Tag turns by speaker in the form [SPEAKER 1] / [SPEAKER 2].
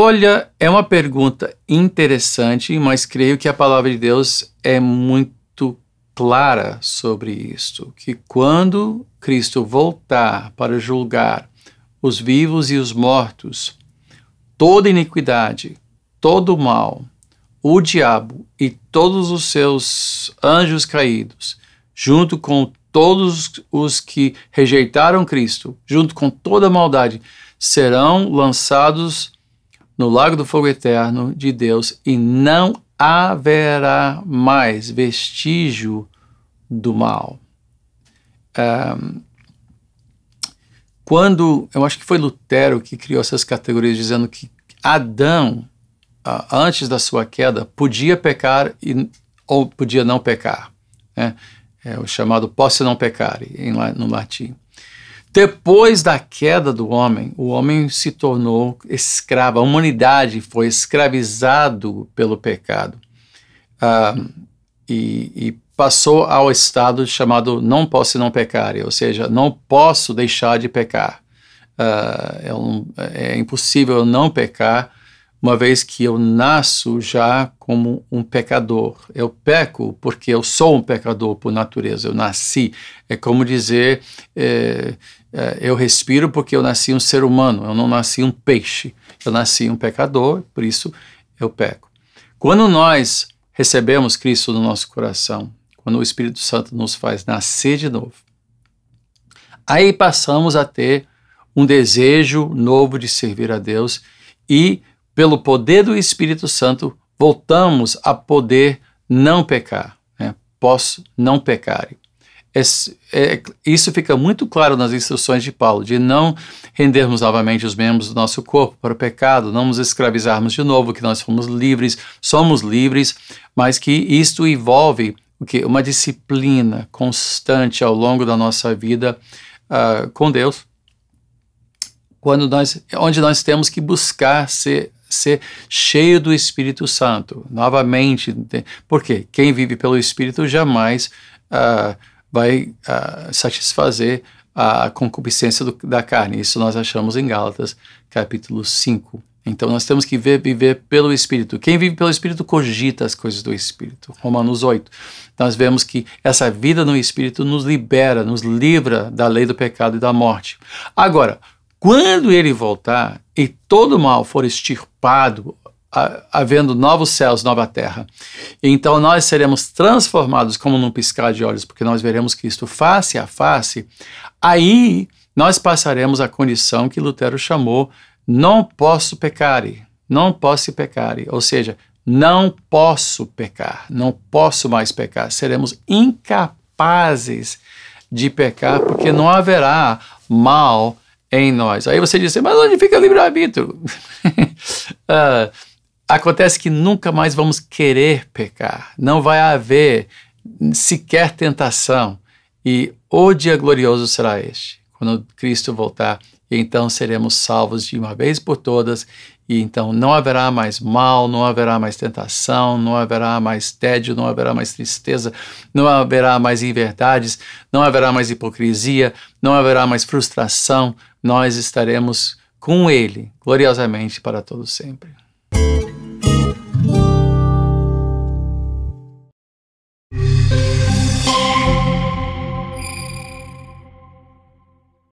[SPEAKER 1] Olha, é uma pergunta interessante, mas creio que a palavra de Deus é muito clara sobre isto, que quando Cristo voltar para julgar os vivos e os mortos, toda iniquidade, todo mal, o diabo e todos os seus anjos caídos, junto com todos os que rejeitaram Cristo, junto com toda a maldade, serão lançados no lago do fogo eterno de Deus e não haverá mais vestígio do mal. Um, quando, eu acho que foi Lutero que criou essas categorias, dizendo que Adão, antes da sua queda, podia pecar e, ou podia não pecar. Né? É o chamado posse não pecare, em, no latim. Depois da queda do homem, o homem se tornou escravo, a humanidade foi escravizado pelo pecado ah, e, e, passou ao estado chamado não posso não pecar, ou seja, não posso deixar de pecar. Ah, é, um, é, impossível não pecar uma vez que eu nasço já como um pecador. Eu peco porque eu sou um pecador por natureza, eu nasci. É como dizer, é, é, eu respiro porque eu nasci um ser humano, eu não nasci um peixe. Eu nasci um pecador, por isso eu peco. Quando nós recebemos Cristo no nosso coração, quando o Espírito Santo nos faz nascer de novo, aí passamos a ter um desejo novo de servir a Deus e pelo poder do Espírito Santo, voltamos a poder não pecar. Né? Posso não pecar. É, é, isso fica muito claro nas instruções de Paulo, de não rendermos novamente os membros do nosso corpo para o pecado, não nos escravizarmos de novo, que nós fomos livres, somos livres, mas que isto envolve o quê? uma disciplina constante ao longo da nossa vida uh, com Deus, quando nós, onde nós temos que buscar ser ser cheio do Espírito Santo. Novamente, né? porque quem vive pelo Espírito jamais ah, vai ah, satisfazer a concupiscência do, da carne. Isso nós achamos em Gálatas, capítulo 5. Então nós temos que ver, viver pelo Espírito. Quem vive pelo Espírito cogita as coisas do Espírito. Romanos 8. Nós vemos que essa vida no Espírito nos libera, nos livra da lei do pecado e da morte. Agora, quando ele voltar e todo mal for extirpado, havendo novos céus, nova terra. Então nós seremos transformados como num piscar de olhos, porque nós veremos Cristo face a face. Aí nós passaremos a condição que Lutero chamou não posso pecare, não posso pecare, ou seja, não posso pecar, não posso mais pecar. Seremos incapazes de pecar, porque não haverá mal em nós. Aí você diz assim, mas onde fica o livre-arbítrio? uh, acontece que nunca mais vamos querer pecar, não vai haver sequer tentação, e o dia glorioso será este quando Cristo voltar, e então seremos salvos de uma vez por todas, e então não haverá mais mal, não haverá mais tentação, não haverá mais tédio, não haverá mais tristeza, não haverá mais inverdades, não haverá mais hipocrisia, não haverá mais frustração, nós estaremos com Ele, gloriosamente para todo sempre.